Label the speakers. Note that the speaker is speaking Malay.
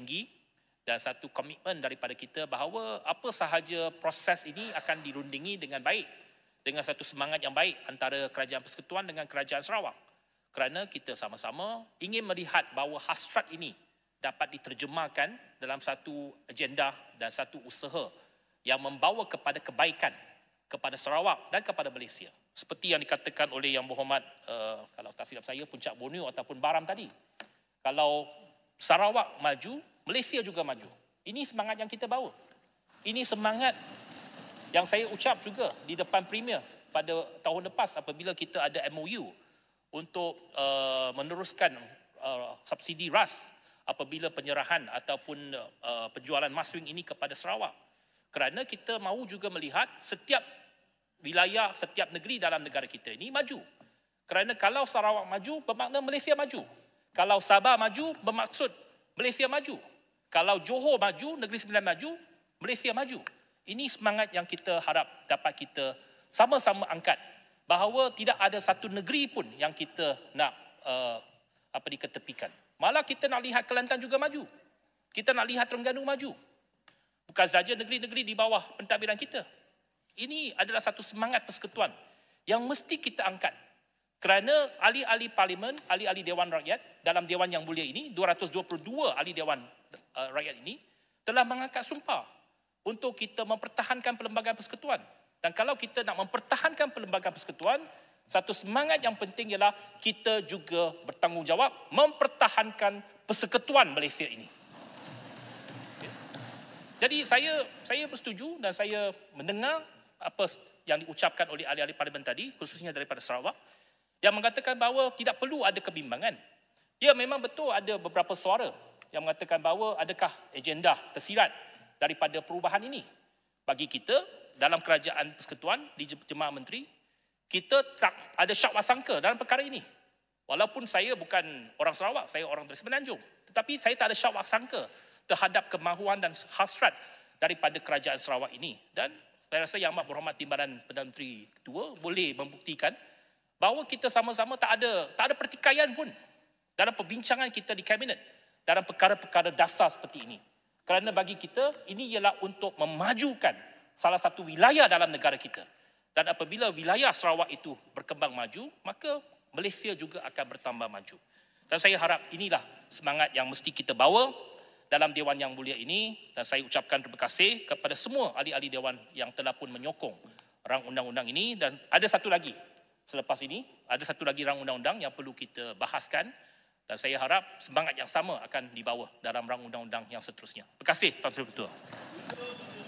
Speaker 1: tinggi dan satu komitmen daripada kita bahawa apa sahaja proses ini akan dirundingi dengan baik dengan satu semangat yang baik antara kerajaan persekutuan dengan kerajaan Sarawak kerana kita sama-sama ingin melihat bahawa hasrat ini dapat diterjemahkan dalam satu agenda dan satu usaha yang membawa kepada kebaikan kepada Sarawak dan kepada Malaysia seperti yang dikatakan oleh Yang Berhormat uh, kalau tak silap saya Puncak Borneo ataupun Baram tadi kalau Sarawak maju Malaysia juga maju. Ini semangat yang kita bawa. Ini semangat yang saya ucap juga di depan Premier pada tahun lepas apabila kita ada MOU untuk uh, meneruskan uh, subsidi RAS apabila penyerahan ataupun uh, penjualan Maswing ini kepada Sarawak. Kerana kita mahu juga melihat setiap wilayah, setiap negeri dalam negara kita ini maju. Kerana kalau Sarawak maju, bermakna Malaysia maju. Kalau Sabah maju, bermaksud Malaysia maju. Kalau Johor maju, Negeri Sembilan maju, Malaysia maju. Ini semangat yang kita harap dapat kita sama-sama angkat bahawa tidak ada satu negeri pun yang kita nak uh, apa diketepikan. Malah kita nak lihat Kelantan juga maju. Kita nak lihat Terengganu maju. Bukan saja negeri-negeri di bawah pentadbiran kita. Ini adalah satu semangat persekutuan yang mesti kita angkat kerana ahli-ahli parlimen, ahli-ahli Dewan Rakyat dalam Dewan yang mulia ini, 222 ahli Dewan uh, Rakyat ini telah mengangkat sumpah untuk kita mempertahankan Perlembagaan Persekutuan. Dan kalau kita nak mempertahankan Perlembagaan Persekutuan, satu semangat yang penting ialah kita juga bertanggungjawab mempertahankan Persekutuan Malaysia ini. Jadi saya saya bersetuju dan saya mendengar apa yang diucapkan oleh ahli-ahli parlimen tadi khususnya daripada Sarawak yang mengatakan bahawa tidak perlu ada kebimbangan. Ya, memang betul ada beberapa suara yang mengatakan bahawa adakah agenda tersirat daripada perubahan ini. Bagi kita, dalam kerajaan persekutuan, di Jemaah Menteri, kita tak ada syak wasangka dalam perkara ini. Walaupun saya bukan orang Sarawak, saya orang dari Semenanjung. Tetapi saya tak ada syak wasangka terhadap kemahuan dan hasrat daripada kerajaan Sarawak ini. Dan saya rasa Yang Amat Berhormat Timbalan Perdana Menteri Ketua boleh membuktikan bahawa kita sama-sama tak ada tak ada pertikaian pun dalam perbincangan kita di kabinet dalam perkara-perkara dasar seperti ini. Kerana bagi kita ini ialah untuk memajukan salah satu wilayah dalam negara kita. Dan apabila wilayah Sarawak itu berkembang maju, maka Malaysia juga akan bertambah maju. Dan saya harap inilah semangat yang mesti kita bawa dalam dewan yang mulia ini dan saya ucapkan terima kasih kepada semua ahli-ahli dewan yang telah pun menyokong rang undang-undang ini dan ada satu lagi selepas ini ada satu lagi rang undang-undang yang perlu kita bahaskan dan saya harap semangat yang sama akan dibawa dalam rang undang-undang yang seterusnya. Terima kasih, Tuan Seri Ketua.